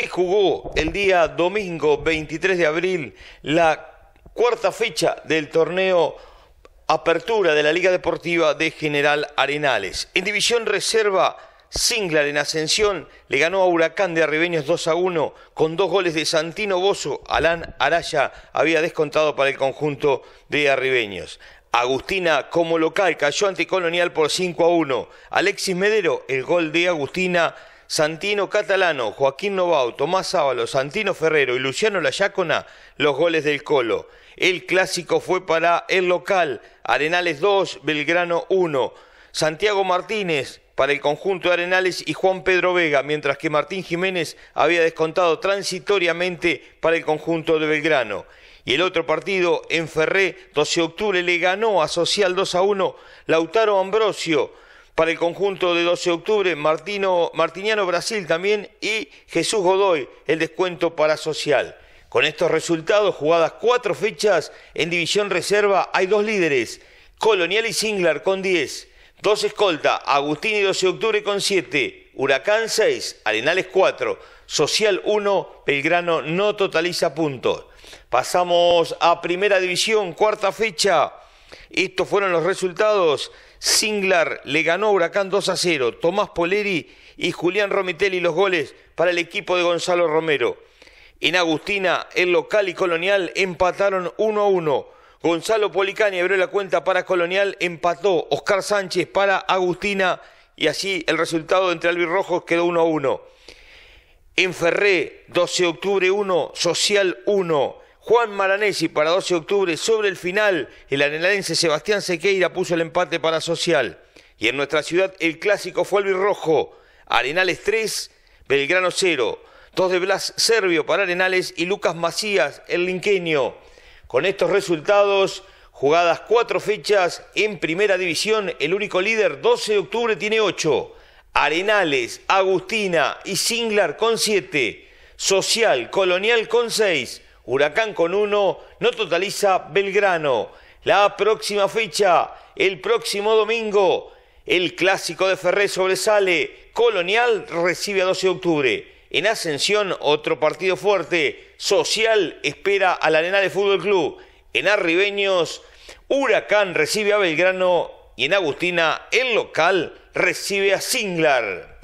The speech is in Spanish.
se jugó el día domingo 23 de abril la cuarta fecha del torneo Apertura de la Liga Deportiva de General Arenales. En división reserva, Singlar en ascensión le ganó a Huracán de Arribeños 2 a 1 con dos goles de Santino Bozo. Alán Araya había descontado para el conjunto de Arribeños. Agustina como local cayó anticolonial por 5 a 1. Alexis Medero, el gol de Agustina Santino Catalano, Joaquín Novao, Tomás Ábalos, Santino Ferrero y Luciano Layacona los goles del Colo. El clásico fue para el local, Arenales 2, Belgrano 1. Santiago Martínez para el conjunto de Arenales y Juan Pedro Vega, mientras que Martín Jiménez había descontado transitoriamente para el conjunto de Belgrano. Y el otro partido en Ferré, 12 de octubre, le ganó a Social 2 a 1 Lautaro Ambrosio para el conjunto de 12 de octubre, Martino, Martiniano Brasil también y Jesús Godoy, el descuento para Social. Con estos resultados, jugadas cuatro fechas en División Reserva, hay dos líderes, Colonial y Singlar con 10, dos escolta, Agustín y 12 de octubre con 7, Huracán 6, Arenales 4, Social 1, Belgrano no totaliza puntos. Pasamos a Primera División, cuarta fecha. Estos fueron los resultados. Singlar le ganó Huracán 2 a 0. Tomás Poleri y Julián Romitelli los goles para el equipo de Gonzalo Romero. En Agustina, el local y Colonial empataron 1 a 1. Gonzalo Policani abrió la cuenta para Colonial, empató Oscar Sánchez para Agustina y así el resultado entre albirrojos quedó 1 a 1. En Ferré, 12 de octubre 1, Social 1. Juan Maranesi para 12 de octubre. Sobre el final, el arenalense Sebastián Sequeira puso el empate para Social. Y en nuestra ciudad, el clásico fue el virrojo. Arenales 3, Belgrano 0. Dos de Blas Servio para Arenales y Lucas Macías, el linqueño. Con estos resultados, jugadas cuatro fechas en primera división, el único líder 12 de octubre tiene 8. Arenales, Agustina y Singlar con 7. Social, Colonial con 6. Huracán con uno, no totaliza Belgrano. La próxima fecha, el próximo domingo, el clásico de Ferré sobresale. Colonial recibe a 12 de octubre. En Ascensión, otro partido fuerte. Social espera a la Arena de Fútbol Club. En Arribeños, Huracán recibe a Belgrano. Y en Agustina, el local recibe a Singlar.